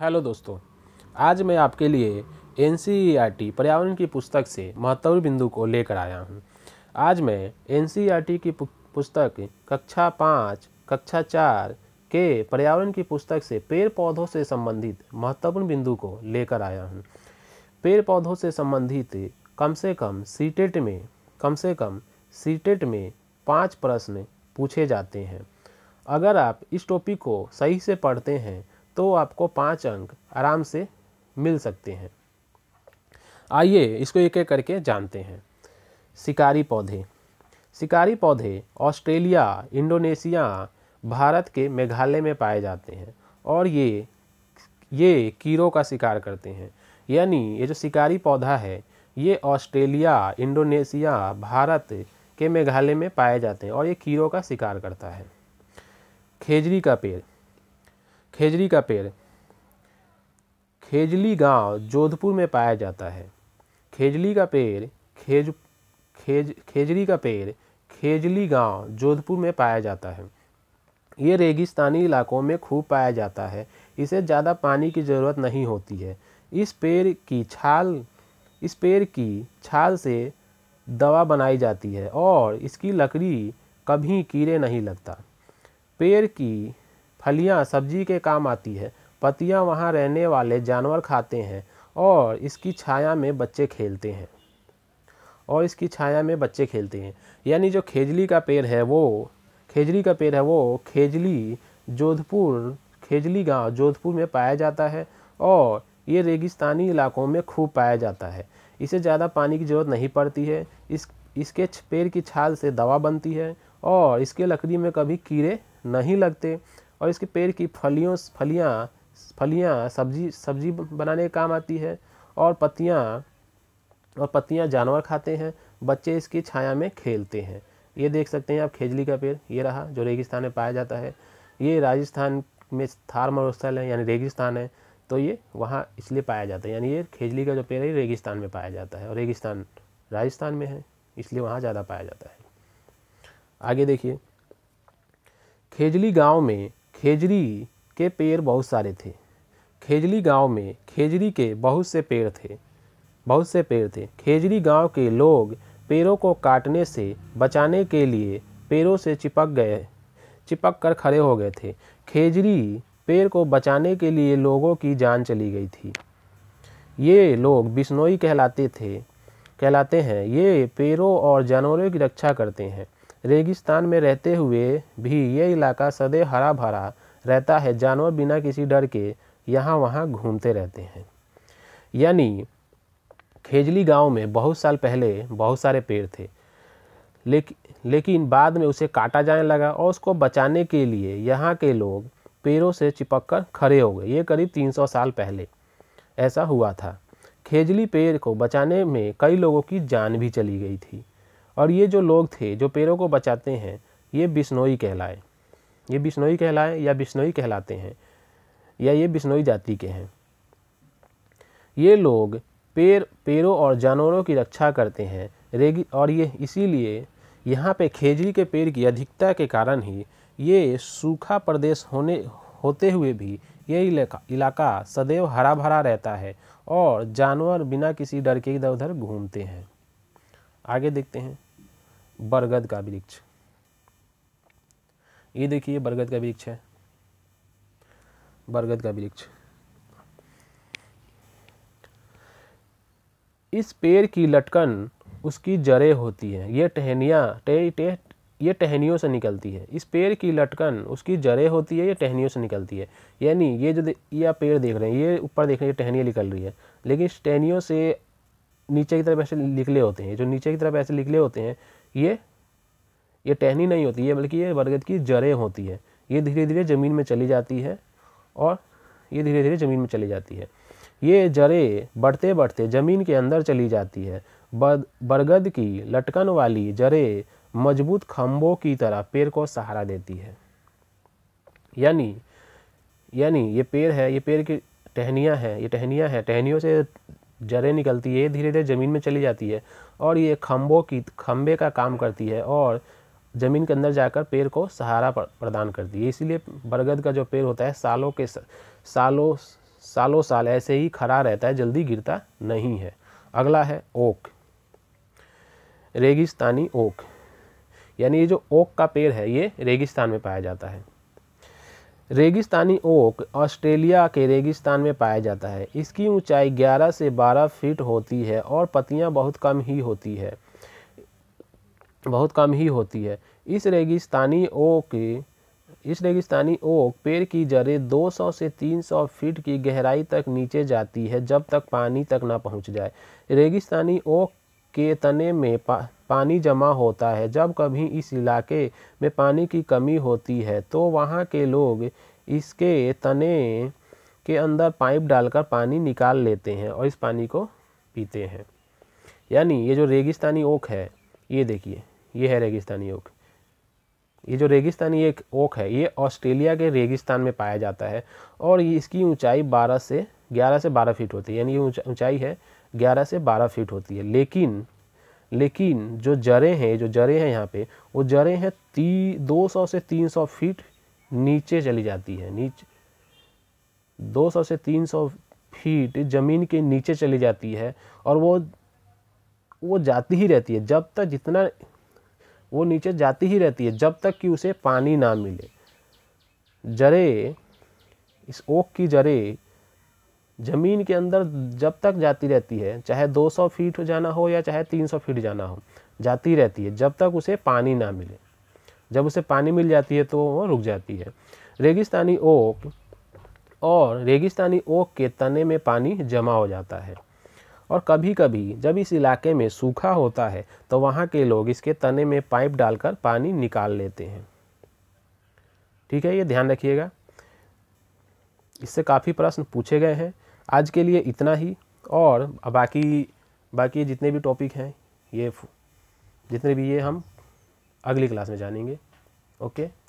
hello दोस्तों आज मैं आपके लिए एन e पर्यावरण की पुस्तक से महत्वपूर्ण बिंदु को लेकर आया हूँ आज मैं एन e की पुस्तक कक्षा पाँच कक्षा चार के पर्यावरण की पुस्तक से पेड़ पौधों से संबंधित महत्वपूर्ण बिंदु को लेकर आया हूँ पेड़ पौधों से संबंधित कम से कम सीटेट में कम से कम सीटेट में पाँच प्रश्न पूछे जाते हैं अगर आप इस टॉपिक को सही से पढ़ते हैं तो आपको पाँच अंक आराम से मिल सकते हैं आइए इसको एक एक करके जानते हैं शिकारी पौधे शिकारी पौधे ऑस्ट्रेलिया इंडोनेशिया भारत के मेघालय में पाए जाते हैं और ये ये कीड़ों का शिकार करते हैं यानी ये जो शिकारी पौधा है ये ऑस्ट्रेलिया इंडोनेशिया भारत के मेघालय में पाए जाते हैं और ये कीड़ों का शिकार करता है खेजरी का पेड़ खेजरी का पेड़ खेजली गांव जोधपुर में पाया जाता है खेजली का पेड़ खेज खेज खेजरी का पेड़ खेजली गांव जोधपुर में पाया जाता है ये रेगिस्तानी इलाकों में खूब पाया जाता है इसे ज़्यादा पानी की ज़रूरत नहीं होती है इस पेड़ की छाल इस पेड़ की छाल से दवा बनाई जाती है और इसकी लकड़ी कभी कीड़े नहीं लगता पेड़ की फलियाँ सब्जी के काम आती है पतियाँ वहाँ रहने वाले जानवर खाते हैं और इसकी छाया में बच्चे खेलते हैं और इसकी छाया में बच्चे खेलते हैं यानी जो खेजली का पेड़ है वो खेजली का पेड़ है वो खेजली जोधपुर खेजली गांव जोधपुर में पाया जाता है और ये रेगिस्तानी इलाकों में खूब पाया जाता है इसे ज़्यादा पानी की ज़रूरत नहीं पड़ती है इस इसके पेड़ की छाल से दवा बनती है और इसके लकड़ी में कभी कीड़े नहीं लगते और इसके पेड़ की फलियों फलियाँ फलियाँ सब्जी सब्जी बनाने के काम आती है और पत्तियाँ और पत्तियाँ जानवर खाते हैं बच्चे इसकी छाया में खेलते हैं ये देख सकते हैं आप खेजली का पेड़ ये रहा जो रेगिस्तान में पाया जाता है ये राजस्थान में थार मरुस्थल है यानी रेगिस्तान है तो ये वहाँ इसलिए पाया जाता है यानी ये खेजली का जो पेड़ है रेगिस्तान में पाया जाता है और रेगिस्तान राजस्थान में है इसलिए वहाँ ज़्यादा पाया जाता है आगे देखिए खेजली गांव में खेजरी के पेड़ बहुत सारे थे खेजरी गांव में खेजरी के बहुत से पेड़ थे बहुत से पेड़ थे खेजरी गांव के लोग पेड़ों को काटने से बचाने के लिए पेड़ों से चिपक गए चिपक कर खड़े हो गए थे खेजरी पेड़ को बचाने के लिए लोगों की जान चली गई थी ये लोग बिश्नोई कहलाते थे कहलाते हैं ये पेड़ों और जानवरों की रक्षा करते हैं रेगिस्तान में रहते हुए भी ये इलाका सदैव हरा भरा रहता है जानवर बिना किसी डर के यहाँ वहाँ घूमते रहते हैं यानी खेजली गांव में बहुत साल पहले बहुत सारे पेड़ थे लेकिन लेकिन बाद में उसे काटा जाने लगा और उसको बचाने के लिए यहाँ के लोग पेड़ों से चिपक कर खड़े हो गए ये करीब 300 साल पहले ऐसा हुआ था खेजली पेड़ को बचाने में कई लोगों की जान भी चली गई थी और ये जो लोग थे जो पैरों को बचाते हैं ये बिश्नोई कहलाए ये बिश्नोई कहलाए या बिश्नोई कहलाते हैं या ये बिश्नोई जाति के हैं ये लोग पेड़ पेड़ों और जानवरों की रक्षा करते हैं रेगी और ये इसीलिए यहाँ पे खेजरी के पेड़ की अधिकता के कारण ही ये सूखा प्रदेश होने होते हुए भी ये इलाका इलाका सदैव हरा भरा रहता है और जानवर बिना किसी डर के इधर उधर घूमते हैं आगे देखते हैं बरगद का वृक्ष ये देखिए बरगद का वृक्ष है बरगद का वृक्ष इस पेड़ की लटकन उसकी जड़ें होती हैं ये टहनियाँ टे, टे ये टहनियों से निकलती है इस पेड़ की लटकन उसकी जड़ें होती है ये टहनियों से निकलती है यानी ये जो ये आप पेड़ देख रहे हैं ये ऊपर देख रहे हैं ये टहनियाँ निकल रही है लेकिन इस टहनियों से नीचे की तरफ ऐसे निकले होते हैं जो नीचे की तरफ ऐसे निकले होते हैं ये ये टहनी नहीं होती ये बल्कि ये बरगद की जड़ें होती है ये धीरे धीरे ज़मीन में चली जाती है और ये धीरे धीरे ज़मीन में चली जाती है ये जड़ें बढ़ते बढ़ते ज़मीन के अंदर चली जाती है बरगद की लटकन वाली जड़ें मजबूत खम्भों की तरह पेड़ को सहारा देती है यानी यानी ये पेड़ है ये पेड़ की टहनियाँ हैं ये टहनियाँ हैं टहनियों से जड़ें निकलती है ये धीरे धीरे ज़मीन में चली जाती है और ये खम्भों की खम्भे का काम करती है और ज़मीन के अंदर जाकर पेड़ को सहारा प्रदान करती है इसीलिए बरगद का जो पेड़ होता है सालों के सालों सालों साल ऐसे ही खड़ा रहता है जल्दी गिरता नहीं है अगला है ओक रेगिस्तानी ओक यानी ये जो ओक का पेड़ है ये रेगिस्तान में पाया जाता है रेगिस्तानी ओक ऑस्ट्रेलिया के रेगिस्तान में पाया जाता है इसकी ऊंचाई 11 से 12 फीट होती है और पत्तियां बहुत कम ही होती है बहुत कम ही होती है इस रेगिस्तानी ओक इस रेगिस्तानी ओक पेड़ की जड़ें 200 से 300 फीट की गहराई तक नीचे जाती है जब तक पानी तक ना पहुंच जाए रेगिस्तानी ओक के तने में पा पानी जमा होता है जब कभी इस इलाके में पानी की कमी होती है तो वहाँ के लोग इसके तने के अंदर पाइप डालकर पानी निकाल लेते हैं और इस पानी को पीते हैं यानी ये जो रेगिस्तानी ओक है ये देखिए ये है रेगिस्तानी ओक ये जो रेगिस्तानी एक ओक है ये ऑस्ट्रेलिया के रेगिस्तान में पाया जाता है और इसकी ऊंचाई 12 से 11 से 12 फीट होती है यानी ये ऊंचाई है 11 से 12 फीट होती है लेकिन लेकिन जो जड़ें हैं जो जड़ें हैं यहाँ पे वो जड़ें हैं ती दो सौ से तीन सौ फीट नीचे चली जाती है नीचे दो सौ से तीन सौ फीट ज़मीन के नीचे चली जाती है और वो वो जाती ही रहती है जब तक जितना वो नीचे जाती ही रहती है जब तक कि उसे पानी ना मिले जड़े इस ओक की जड़े ज़मीन के अंदर जब तक जाती रहती है चाहे 200 फीट जाना हो या चाहे 300 फीट जाना हो जाती रहती है जब तक उसे पानी ना मिले जब उसे पानी मिल जाती है तो वो रुक जाती है रेगिस्तानी ओक और रेगिस्तानी ओक के तने में पानी जमा हो जाता है और कभी कभी जब इस इलाके में सूखा होता है तो वहाँ के लोग इसके तने में पाइप डालकर पानी निकाल लेते हैं ठीक है ये ध्यान रखिएगा इससे काफ़ी प्रश्न पूछे गए हैं आज के लिए इतना ही और बाकी बाकी जितने भी टॉपिक हैं ये जितने भी ये हम अगली क्लास में जानेंगे ओके